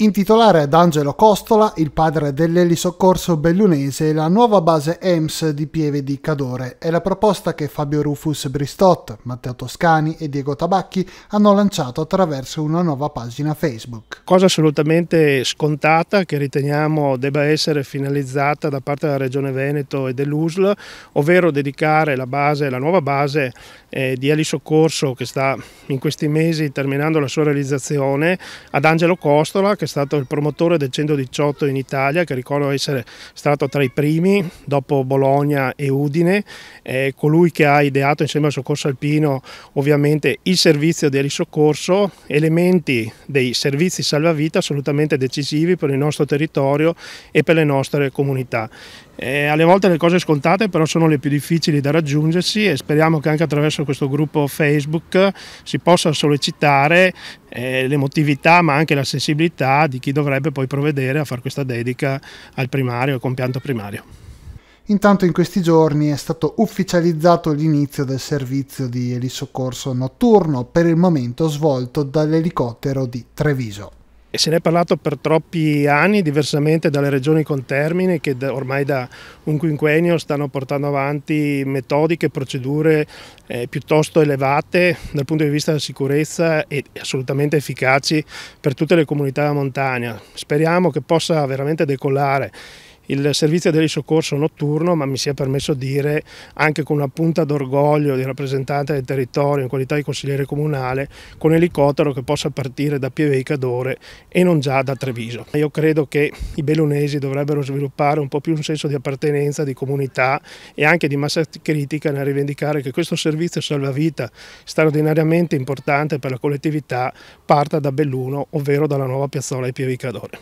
Intitolare ad Angelo Costola, il padre dell'elisoccorso bellunese, la nuova base EMS di Pieve di Cadore è la proposta che Fabio Rufus Bristot, Matteo Toscani e Diego Tabacchi hanno lanciato attraverso una nuova pagina Facebook. Cosa assolutamente scontata che riteniamo debba essere finalizzata da parte della Regione Veneto e dell'USL, ovvero dedicare la, base, la nuova base eh, di elisoccorso che sta in questi mesi terminando la sua realizzazione ad Angelo Costola che è stato il promotore del 118 in Italia, che ricordo essere stato tra i primi, dopo Bologna e Udine, è colui che ha ideato insieme al Soccorso Alpino ovviamente il servizio di erisoccorso, elementi dei servizi salvavita assolutamente decisivi per il nostro territorio e per le nostre comunità. Eh, alle volte le cose scontate però sono le più difficili da raggiungersi e speriamo che anche attraverso questo gruppo Facebook si possa sollecitare eh, l'emotività ma anche la sensibilità di chi dovrebbe poi provvedere a fare questa dedica al primario, al compianto primario. Intanto in questi giorni è stato ufficializzato l'inizio del servizio di elisoccorso notturno per il momento svolto dall'elicottero di Treviso. E se ne è parlato per troppi anni, diversamente dalle regioni con termine che ormai da un quinquennio stanno portando avanti metodiche, procedure eh, piuttosto elevate dal punto di vista della sicurezza e assolutamente efficaci per tutte le comunità della montagna. Speriamo che possa veramente decollare il servizio del soccorso notturno, ma mi sia permesso dire anche con una punta d'orgoglio di rappresentante del territorio in qualità di consigliere comunale, con elicottero che possa partire da Pieve Cadore e non già da Treviso. Io credo che i bellunesi dovrebbero sviluppare un po' più un senso di appartenenza, di comunità e anche di massa critica nel rivendicare che questo servizio salvavita straordinariamente importante per la collettività parta da Belluno, ovvero dalla nuova piazzola di Pieve Cadore.